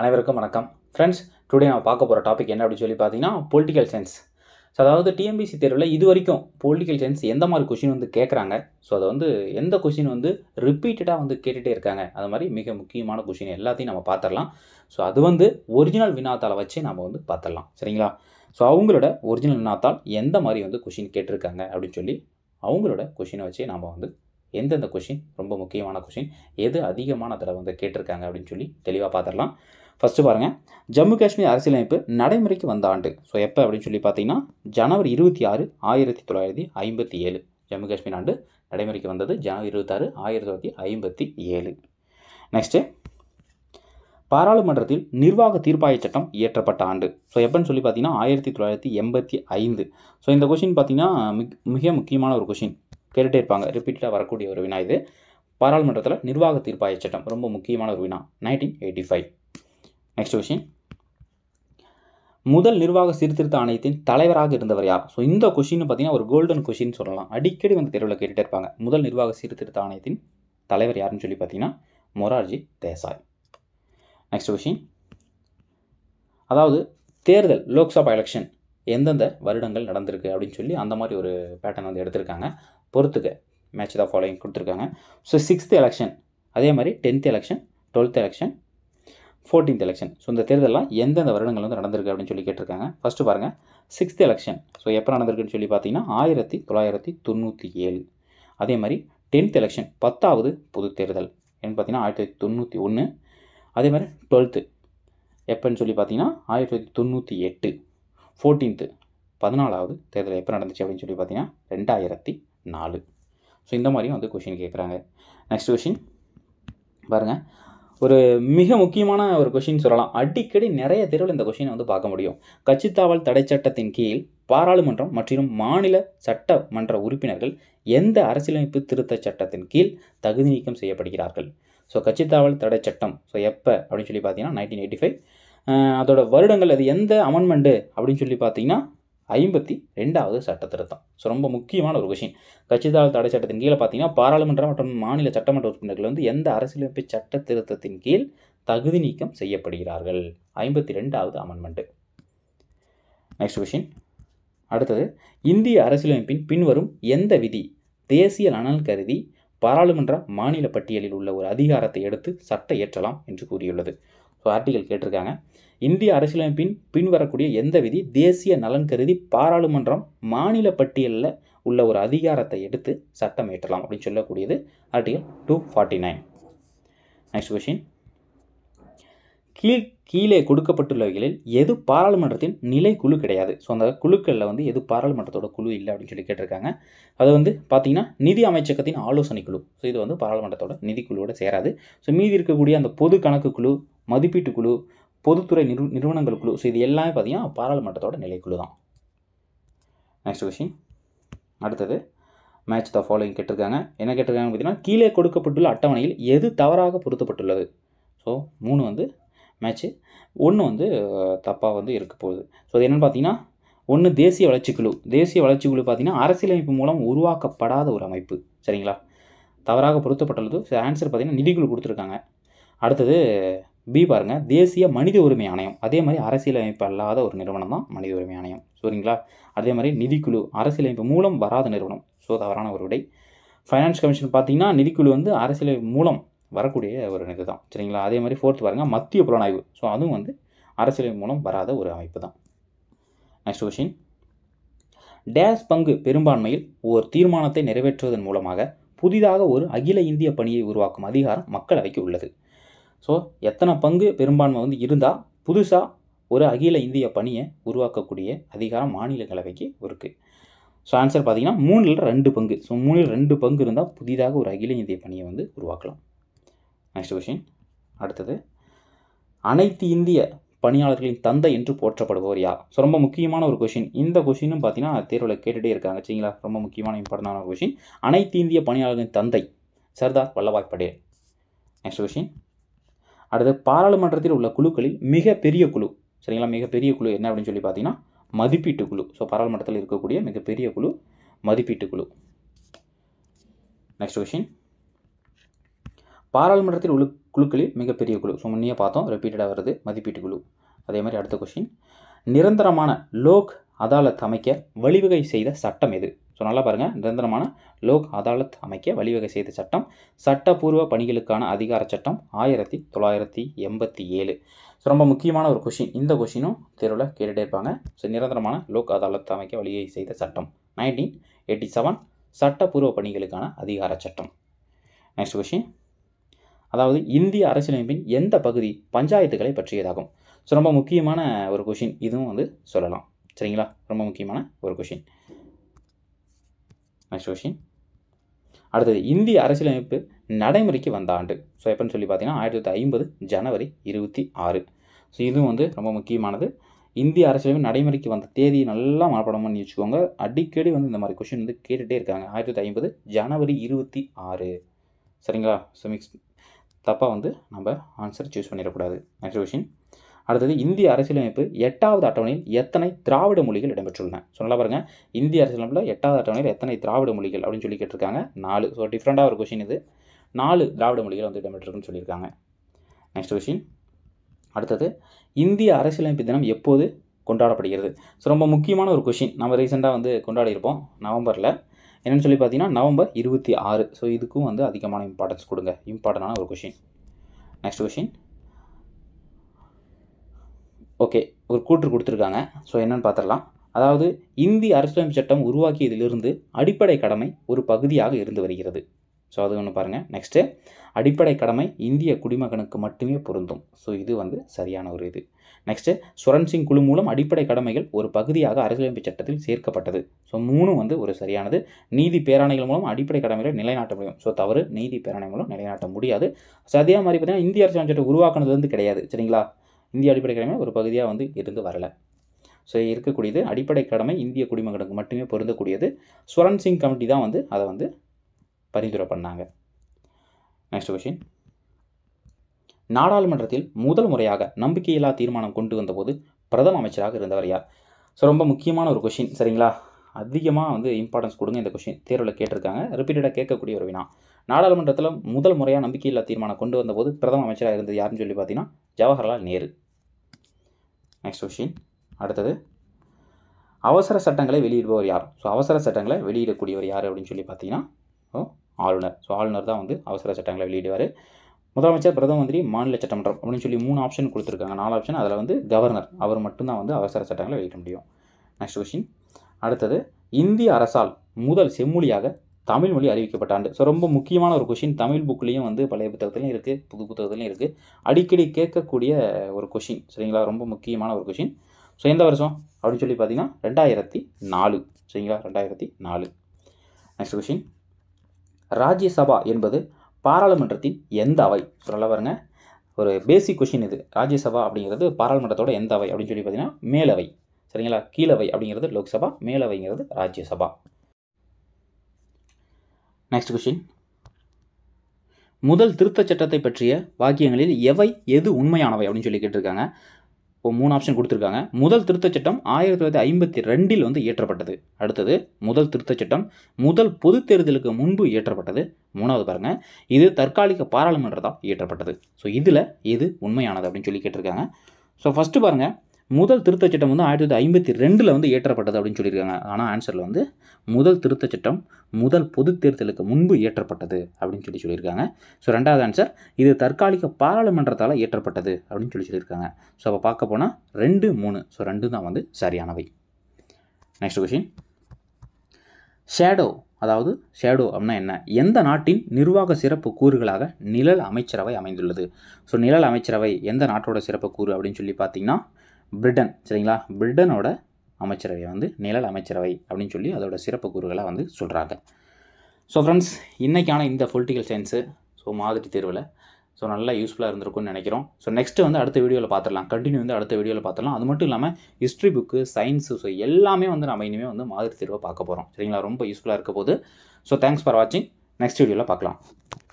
அனைவருக்கும் வணக்கம் friends today நம்ம பார்க்க போகிற டாபிக் என்ன அப்படின்னு சொல்லி பார்த்தீங்கன்னா பொலிட்டிக்கல் சயின்ஸ் ஸோ அதாவது டிஎம்பிசி தேர்வில் இது வரைக்கும் பொலிட்டிக்கல் சயின்ஸ் எந்த மாதிரி கொஷின் வந்து கேட்குறாங்க ஸோ அதை வந்து எந்த கொஷின் வந்து ரிப்பீட்டடாக வந்து கேட்டுகிட்டே இருக்காங்க அது மாதிரி மிக முக்கியமான கொஷின் எல்லாத்தையும் நம்ம பார்த்துடலாம் ஸோ அது வந்து ஒரிஜினல் வினாத்தால் வச்சு நம்ம வந்து பார்த்துடலாம் சரிங்களா ஸோ அவங்களோட ஒரிஜினல் வினாத்தால் எந்த மாதிரி வந்து கொஷின் கேட்டிருக்காங்க அப்படின்னு சொல்லி அவங்களோட கொஷினை வச்சு நாம் வந்து எந்தெந்த கொஷின் ரொம்ப முக்கியமான கொஷின் எது அதிகமான தடவை வந்து கேட்டிருக்காங்க அப்படின்னு சொல்லி தெளிவாக பார்த்துடலாம் ஃபஸ்ட்டு பாருங்கள் ஜம்மு காஷ்மீர் அரசியலமைப்பு நடைமுறைக்கு வந்த ஆண்டு ஸோ எப்போ அப்படின்னு சொல்லி பார்த்தீங்கன்னா ஜனவரி இருபத்தி ஆறு ஆயிரத்தி தொள்ளாயிரத்தி ஐம்பத்தி ஏழு ஜம்மு காஷ்மீர் ஆண்டு நடைமுறைக்கு வந்தது ஜனவரி இருபத்தாறு ஆயிரத்தி தொள்ளாயிரத்தி ஐம்பத்தி ஏழு நெக்ஸ்ட்டு பாராளுமன்றத்தில் நிர்வாக தீர்ப்பாய சட்டம் இயற்றப்பட்ட ஆண்டு ஸோ எப்போன்னு சொல்லி பார்த்தீங்கன்னா ஆயிரத்தி தொள்ளாயிரத்தி எண்பத்தி ஐந்து ஸோ இந்த கொஷின் பார்த்தீங்கன்னா மிக முக்கியமான ஒரு கொஷின் கேட்டுகிட்டே இருப்பாங்க ரிப்பீட்டடாக வரக்கூடிய ஒரு வினா இது பாராளுமன்றத்தில் நிர்வாக தீர்ப்பாய சட்டம் ரொம்ப முக்கியமான ஒரு வினா nineteen eighty five next question முதல் நிர்வாக சீர்திருத்த ஆணையத்தின் தலைவராக இருந்தவர் யார் ஸோ இந்த கொஷின்னு பார்த்தீங்கன்னா ஒரு கோல்டன் கொஷின் சொல்லலாம் அடிக்கடி வந்து தெருவில் கேட்டுகிட்டே இருப்பாங்க முதல் நிர்வாக சீர்திருத்த ஆணையத்தின் தலைவர் யாருன்னு சொல்லி பார்த்தீங்கன்னா மொரார்ஜி தேசாய் நெக்ஸ்ட் கொஷின் அதாவது தேர்தல் லோக்சபா எலெக்ஷன் எந்தெந்த வருடங்கள் நடந்திருக்கு அப்படின்னு சொல்லி அந்த மாதிரி ஒரு பேட்டர்ன் வந்து எடுத்திருக்காங்க பொறுத்துக்க மேட்ச் தான் ஃபாலோயிங் கொடுத்துருக்காங்க ஸோ சிக்ஸ்த் எலெக்ஷன் அதே மாதிரி tenth election twelfth election fourteenth election so இந்த தேர்தலெலாம் எந்தெந்த வருடங்கள் வந்து நடந்திருக்கு அப்படின்னு சொல்லி கேட்டிருக்காங்க ஃபஸ்ட்டு பாருங்கள் சிக்ஸ்த் எலெக்ஷன் ஸோ எப்போ நடந்திருக்குன்னு சொல்லி பார்த்தீங்கன்னா ஆயிரத்தி தொள்ளாயிரத்தி தொண்ணூற்றி ஏழு அதே மாதிரி டென்த் எலெக்ஷன் பத்தாவது பொது தேர்தல் என்ன பார்த்தீங்கன்னா ஆயிரத்தி தொள்ளாயிரத்தி தொண்ணூற்றி ஒன்று அதே மாதிரி டுவெல்த்து எப்போன்னு சொல்லி பார்த்தீங்கன்னா ஆயிரத்தி தொள்ளாயிரத்தி தொண்ணூற்றி எட்டு ஃபோர்டீன்த்து பதினாலாவது தேர்தல் எப்போ நடந்துச்சு அப்படின்னு சொல்லி பார்த்தீங்கன்னா ரெண்டாயிரத்தி நாலு ஸோ இந்த மாதிரியும் வந்து கொஷின் கேட்குறாங்க நெக்ஸ்ட் கொஷின் பாருங்கள் ஒரு மிக முக்கியமான ஒரு கொஷின் சொல்லலாம் அடிக்கடி நிறைய தேர்வில் இந்த கொஷினை வந்து பார்க்க முடியும் கட்சித்தாவல் தடை சட்டத்தின் கீழ் பாராளுமன்றம் மற்றும் மாநில சட்டமன்ற உறுப்பினர்கள் எந்த அரசியலமைப்பு திருத்த சட்டத்தின் கீழ் தகுதி நீக்கம் செய்யப்படுகிறார்கள் ஸோ கட்சித்தாவல் தடை சட்டம் ஸோ எப்போ அப்படின்னு சொல்லி பார்த்தீங்கன்னா நைன்டீன் எயிட்டி ஃபைவ் அதோட வருடங்கள் அது எந்த அமெண்ட்மெண்ட்டு அப்படின்னு சொல்லி பார்த்தீங்கன்னா ஐம்பத்தி ரெண்டாவது சட்ட திருத்தம் ஸோ ரொம்ப முக்கியமான ஒரு விஷயம் கட்சித்தாள் தடை சட்டத்தின் கீழே பார்த்தீங்கன்னா பாராளுமன்ற மற்றும் மாநில சட்டமன்ற உறுப்பினர்கள் வந்து எந்த அரசியலமைப்பு சட்ட திருத்தத்தின் கீழ் தகுதி நீக்கம் செய்யப்படுகிறார்கள் ஐம்பத்தி ரெண்டாவது அமெண்ட்மெண்ட்டு நெக்ஸ்ட் கொஷின் அடுத்தது இந்திய அரசியலமைப்பின் பின்வரும் எந்த விதி தேசிய நலன் கருதி பாராளுமன்ற மாநில பட்டியலில் உள்ள ஒரு அதிகாரத்தை எடுத்து சட்ட ஏற்றலாம் என்று கூறியுள்ளது ஸோ ஆர்டிகல் கேட்டிருக்காங்க இந்திய அரசியலமைப்பின் பின்வரக்கூடிய எந்த விதி தேசிய நலன் கருதி பாராளுமன்றம் மாநில பட்டியலில் உள்ள ஒரு அதிகாரத்தை எடுத்து சட்டம் ஏற்றலாம் அப்படின்னு சொல்லக்கூடியது article two forty nine next question கீழ் கீழே கொடுக்கப்பட்டுள்ளவைகளில் எது பாராளுமன்றத்தின் நிலை குழு கிடையாது ஸோ அந்த குழுக்களில் வந்து எது பாராளுமன்றத்தோட குழு இல்லை அப்படின்னு சொல்லி கேட்டிருக்காங்க அது வந்து பார்த்திங்கன்னா நிதி அமைச்சகத்தின் ஆலோசனை குழு ஸோ இது வந்து பாராளுமன்றத்தோட நிதி சேராது ஸோ மீதி இருக்கக்கூடிய அந்த பொது கணக்கு குழு மதிப்பீட்டு குழு பொதுத்துறை நிறு நிறுவனங்கள் குழு ஸோ இது எல்லாமே பார்த்தீங்கன்னா பாராளுமன்றத்தோட நிலைக்குழு தான் நெக்ஸ்ட் கொஷின் அடுத்தது மேட்ச் த ஃபாலோயிங் கேட்டிருக்காங்க என்ன கேட்டிருக்காங்க பார்த்தீங்கன்னா கீழே கொடுக்கப்பட்டுள்ள அட்டவணையில் எது தவறாக பொருத்தப்பட்டுள்ளது ஸோ மூணு வந்து மேட்ச்சு ஒன்று வந்து தப்பாக வந்து இருக்க போகுது ஸோ அது என்னென்னு பார்த்தீங்கன்னா ஒன்று தேசிய வளர்ச்சிக்குழு தேசிய வளர்ச்சிக்குழு பார்த்தீங்கன்னா அரசியலமைப்பு மூலம் உருவாக்கப்படாத ஒரு அமைப்பு சரிங்களா தவறாக பொருத்தப்பட்டுள்ளது ஆன்சர் பார்த்திங்கன்னா நிதிக்குழு கொடுத்துருக்காங்க அடுத்தது பி பாருங்கள் தேசிய மனித உரிமை ஆணையம் அதே மாதிரி அரசியலமைப்பு அல்லாத ஒரு நிறுவனம் தான் மனித உரிமை ஆணையம் சரிங்களா அதே மாதிரி நிதிக்குழு அரசியலமைப்பு மூலம் வராத நிறுவனம் ஸோ தவறான ஒரு விடை ஃபைனான்ஸ் கமிஷன் பார்த்தீங்கன்னா நிதிக்குழு வந்து அரசியலமைப்பு மூலம் வரக்கூடிய ஒரு இது தான் சரிங்களா அதே மாதிரி ஃபோர்த் பாருங்கள் மத்திய புலனாய்வு ஸோ அதுவும் வந்து அரசியலமைப்பு மூலம் வராத ஒரு அமைப்பு தான் நெக்ஸ்ட் கொஷின் டேஸ் பங்கு பெரும்பான்மையில் ஒரு தீர்மானத்தை நிறைவேற்றுவதன் மூலமாக புதிதாக ஒரு அகில இந்திய பணியை உருவாக்கும் அதிகாரம் மக்களவைக்கு உள்ளது ஸோ எத்தனை பங்கு பெரும்பான்மை வந்து இருந்தால் புதுசாக ஒரு அகில இந்திய பணியை உருவாக்கக்கூடிய அதிகாரம் மாநிலங்களவைக்கு இருக்குது ஸோ ஆன்சர் பார்த்தீங்கன்னா மூணில் ரெண்டு பங்கு ஸோ மூணில் ரெண்டு பங்கு இருந்தால் புதிதாக ஒரு அகில இந்திய பணியை வந்து உருவாக்கலாம் நெக்ஸ்ட் கொஷின் அடுத்தது அனைத்து இந்திய பணியாளர்களின் தந்தை என்று போற்றப்படுபவர் யார் ஸோ ரொம்ப முக்கியமான ஒரு கொஷின் இந்த கொஷினும் பார்த்தீங்கன்னா தேர்வில் கேட்டுகிட்டே இருக்காங்க சரிங்களா ரொம்ப முக்கியமான இம்பார்ட்டண்டான ஒரு கொஷின் அனைத்து இந்திய பணியாளர்களின் தந்தை சர்தார் வல்லபாய் படேல் நெக்ஸ்ட் கொஷின் அடுத்து பாராளுமன்றத்தில் உள்ள குழுக்களில் மிகப்பெரிய குழு சரிங்களா மிகப்பெரிய குழு என்ன அப்படின்னு சொல்லி பார்த்தீங்கன்னா மதிப்பீட்டு குழு ஸோ பாராளுமன்றத்தில் இருக்கக்கூடிய மிகப்பெரிய குழு மதிப்பீட்டு குழு நெக்ஸ்ட் கொஷின் பாராளுமன்றத்தில் உள்ள குழுக்களில் மிகப்பெரிய குழு ஸோ முன்னே பார்த்தோம் ரிப்பீட்டடாக வருது மதிப்பீட்டு குழு அதே மாதிரி அடுத்த கொஷின் நிரந்தரமான லோக் அதாலத் அமைக்க வழிவகை செய்த சட்டம் எது ஸோ நல்லா பாருங்கள் நிரந்தரமான லோக் அதாலத் அமைக்க வழிவகை செய்த சட்டம் சட்டப்பூர்வ பணிகளுக்கான அதிகார சட்டம் ஆயிரத்தி தொள்ளாயிரத்தி எண்பத்தி ஏழு ஸோ ரொம்ப முக்கியமான ஒரு கொஷின் இந்த கொஷினும் தெருவில் கேட்டுகிட்டே இருப்பாங்க ஸோ நிரந்தரமான லோக் அதாலத் அமைக்க வழிவகை செய்த சட்டம் நைன்டீன் எயிட்டி செவன் சட்டப்பூர்வ பணிகளுக்கான அதிகார சட்டம் நெக்ஸ்ட் கொஷின் அதாவது இந்திய அரசியலமைப்பின் எந்த பகுதி பஞ்சாயத்துக்களை பற்றியதாகும் ஸோ ரொம்ப முக்கியமான ஒரு கொஷின் இதுவும் வந்து சொல்லலாம் சரிங்களா ரொம்ப முக்கியமான ஒரு கொஷின் நெக்ஸ்ட் அடுத்தது இந்திய அரசியலமைப்பு நடைமுறைக்கு வந்த ஆண்டு ஸோ எப்போன்னு சொல்லி பார்த்தீங்கன்னா ஆயிரத்தி தொள்ளாயிரத்தி ஐம்பது ஜனவரி இருபத்தி ஆறு ஸோ இதுவும் வந்து ரொம்ப முக்கியமானது இந்திய அரசியலமைப்பு நடைமுறைக்கு வந்த தேதி நல்லா மனப்படம் பண்ணி வச்சுக்கோங்க அடிக்கடி வந்து இந்த மாதிரி கொஷின் வந்து கேட்டுகிட்டே இருக்காங்க ஆயிரத்தி தொள்ளாயிரத்தி ஐம்பது ஜனவரி இருபத்தி ஆறு சரிங்களா ஸோ மிக்ஸ் தப்பாக வந்து நம்ம ஆன்சர் சூஸ் பண்ணிடக்கூடாது நெக்ஸ்ட் கொஷின் அடுத்தது இந்திய அரசியலமைப்பு எட்டாவது அட்டவணையில் எத்தனை திராவிட மொழிகள் இடம்பெற்றுள்ளன ஸோ நல்லா பாருங்கள் இந்திய அரசியலமைப்பில் எட்டாவது அட்டவணையில் எத்தனை திராவிட மொழிகள் அப்படின்னு சொல்லி கேட்டிருக்காங்க நாலு ஸோ டிஃப்ரெண்டாக ஒரு கொஷின் இது நாலு திராவிட மொழிகள் வந்து இடம்பெற்றிருக்குன்னு சொல்லியிருக்காங்க நெக்ஸ்ட் கொஷின் அடுத்தது இந்திய அரசியலமைப்பு தினம் எப்போது கொண்டாடப்படுகிறது ஸோ ரொம்ப முக்கியமான ஒரு கொஷின் நம்ம ரீசெண்டாக வந்து கொண்டாடியிருப்போம் நவம்பரில் என்னென்னு சொல்லி பார்த்தீங்கன்னா நவம்பர் இருபத்தி ஆறு ஸோ இதுக்கும் வந்து அதிகமான இம்பார்ட்டன்ஸ் கொடுங்க இம்பார்ட்டண்டான ஒரு கொஷின் நெக்ஸ்ட் கொஷின் ஓகே ஒரு கூற்று கொடுத்துருக்காங்க ஸோ என்னென்னு பார்த்துடலாம் அதாவது இந்திய அரசியலமைப்பு சட்டம் உருவாக்கியதிலிருந்து அடிப்படை கடமை ஒரு பகுதியாக இருந்து வருகிறது ஸோ அது ஒன்று பாருங்கள் நெக்ஸ்ட்டு அடிப்படை கடமை இந்திய குடிமகனுக்கு மட்டுமே பொருந்தும் ஸோ இது வந்து சரியான ஒரு இது நெக்ஸ்ட்டு சுரண் சிங் குழு மூலம் அடிப்படை கடமைகள் ஒரு பகுதியாக அரசியலமைப்பு சட்டத்தில் சேர்க்கப்பட்டது ஸோ மூணும் வந்து ஒரு சரியானது நீதி பேராணைகள் மூலம் அடிப்படை கடமைகளை நிலைநாட்ட முடியும் ஸோ தவறு நீதி பேராணை மூலம் நிலைநாட்ட முடியாது ஸோ அதே மாதிரி பார்த்தீங்கன்னா இந்திய அரசியலமைப்பு சட்டம் உருவாக்குனது வந்து கிடையாது சரிங்களா இந்திய அடிப்படை கடமை ஒரு பகுதியாக வந்து இருந்து வரலை ஸோ இருக்கக்கூடியது அடிப்படை கடமை இந்திய குடிமகனுக்கு மட்டுமே பொருந்தக்கூடியது ஸ்வரன் சிங் கமிட்டி தான் வந்து அதை வந்து பரிந்துரை பண்ணாங்க நெக்ஸ்ட் கொஷின் நாடாளுமன்றத்தில் முதல் முறையாக நம்பிக்கையில்லா தீர்மானம் கொண்டு வந்தபோது பிரதம அமைச்சராக இருந்தவர் யார் ஸோ ரொம்ப முக்கியமான ஒரு கொஷின் சரிங்களா அதிகமாக வந்து இம்பார்ட்டன்ஸ் கொடுங்க இந்த கொஷின் தேர்வில் கேட்டிருக்காங்க ரிப்பீட்டடாக கேட்கக்கூடிய ஒரு வினா நாடாளுமன்றத்தில் முதல் முறையாக நம்பிக்கையில்லா தீர்மானம் கொண்டு வந்தபோது பிரதம அமைச்சராக இருந்தது யாருன்னு சொல்லி பார்த்தீங்கன்னா ஜவஹர்லால் நேரு நெக்ஸ்ட் கொஷின் அடுத்தது அவசர சட்டங்களை வெளியிடுபவர் யார் ஸோ அவசர சட்டங்களை வெளியிடக்கூடியவர் யார் அப்படின்னு சொல்லி பார்த்தீங்கன்னா ஆளுநர் ஸோ ஆளுநர் தான் வந்து அவசர சட்டங்களை வெளியிடுவார் முதலமைச்சர் பிரதம மந்திரி மாநில சட்டமன்றம் அப்படின்னு சொல்லி மூணு ஆப்ஷன் கொடுத்துருக்காங்க நாலு ஆப்ஷன் அதில் வந்து கவர்னர் அவர் மட்டும்தான் வந்து அவசர சட்டங்களை வெளியிட முடியும் நெக்ஸ்ட் கொஷின் அடுத்தது இந்திய அரசால் முதல் செம்மொழியாக தமிழ் மொழி அறிவிக்கப்பட்ட ஆண்டு ஸோ ரொம்ப முக்கியமான ஒரு கொஷின் தமிழ் புக்லேயும் வந்து பழைய புத்தகத்துலையும் இருக்குது புது புத்தகத்துலையும் இருக்குது அடிக்கடி கேட்கக்கூடிய ஒரு கொஷின் சரிங்களா ரொம்ப முக்கியமான ஒரு கொஷின் ஸோ எந்த வருஷம் அப்படின்னு சொல்லி பார்த்தீங்கன்னா ரெண்டாயிரத்தி நாலு சரிங்களா ரெண்டாயிரத்தி நாலு நெக்ஸ்ட் கொஷின் ராஜ்யசபா என்பது பாராளுமன்றத்தின் எந்த அவை ஸோ நல்லா பாருங்க ஒரு பேசிக் கொஷின் இது ராஜ்யசபா அப்படிங்கிறது பாராளுமன்றத்தோட எந்த அவை அப்படின்னு சொல்லி பார்த்தீங்கன்னா மேலவை சரிங்களா கீழவை அப்படிங்கிறது லோக்சபா மேலவைங்கிறது ராஜ்யசபா நெக்ஸ்ட் கொஷின் முதல் திருத்தச் சட்டத்தை பற்றிய வாக்கியங்களில் எவை எது உண்மையானவை அப்படின்னு சொல்லி கேட்டிருக்காங்க இப்போ மூணு ஆப்ஷன் கொடுத்துருக்காங்க முதல் திருத்தச் சட்டம் ஆயிரத்தி தொள்ளாயிரத்தி ஐம்பத்தி ரெண்டில் வந்து இயற்றப்பட்டது அடுத்தது முதல் திருத்தச் சட்டம் முதல் பொது தேர்தலுக்கு முன்பு இயற்றப்பட்டது மூணாவது பாருங்கள் இது தற்காலிக பாராளுமன்றத்தால் இயற்றப்பட்டது ஸோ இதில் எது உண்மையானது அப்படின்னு சொல்லி கேட்டிருக்காங்க ஸோ ஃபஸ்ட்டு பாருங்கள் முதல் திருத்த சட்டம் வந்து ஆயிரத்தி தொள்ளாயிரத்தி ஐம்பத்தி ரெண்டில் வந்து ஏற்றப்பட்டது அப்படின்னு சொல்லியிருக்காங்க ஆனால் ஆன்சரில் வந்து முதல் திருத்த சட்டம் முதல் பொது தேர்தலுக்கு முன்பு ஏற்றப்பட்டது அப்படின்னு சொல்லி சொல்லியிருக்காங்க ஸோ ரெண்டாவது ஆன்சர் இது தற்காலிக பாராளுமன்றத்தால் ஏற்றப்பட்டது அப்படின்னு சொல்லி சொல்லியிருக்காங்க ஸோ அப்போ பார்க்க போனால் ரெண்டு மூணு ஸோ ரெண்டு தான் வந்து சரியானவை நெக்ஸ்ட் கொஷின் ஷேடோ அதாவது ஷேடோ அப்படின்னா என்ன எந்த நாட்டின் நிர்வாக சிறப்பு கூறுகளாக நிழல் அமைச்சரவை அமைந்துள்ளது ஸோ நிழல் அமைச்சரவை எந்த நாட்டோட சிறப்பு கூறு அப்படின்னு சொல்லி பார்த்தீங்கன்னா பிரிட்டன் சரிங்களா பிரிட்டனோட அமைச்சரவை வந்து நிழல் அமைச்சரவை அப்படின்னு சொல்லி அதோடய சிறப்பு கூறுகளை வந்து சொல்கிறாங்க ஸோ ஃப்ரெண்ட்ஸ் இன்றைக்கான இந்த பொலிட்டிக்கல் சயின்ஸு ஸோ மாதிரி தேர்வில் ஸோ நல்லா யூஸ்ஃபுல்லாக இருந்திருக்கும்னு நினைக்கிறோம் ஸோ நெக்ஸ்ட்டு வந்து அடுத்த வீடியோவில் பார்த்துடலாம் கண்டினியூ வந்து அடுத்த வீடியோவில் பார்த்துடலாம் அது மட்டும் இல்லாமல் ஹிஸ்ட்ரி புக்கு சயின்ஸு ஸோ எல்லாமே வந்து நம்ம இனிமேல் வந்து மாதிரி தேர்வை பார்க்க போகிறோம் சரிங்களா ரொம்ப யூஸ்ஃபுல்லாக இருக்க போது ஸோ தேங்க்ஸ் ஃபார் வாட்சிங் நெக்ஸ்ட் வீடியோவில் பார்க்கலாம்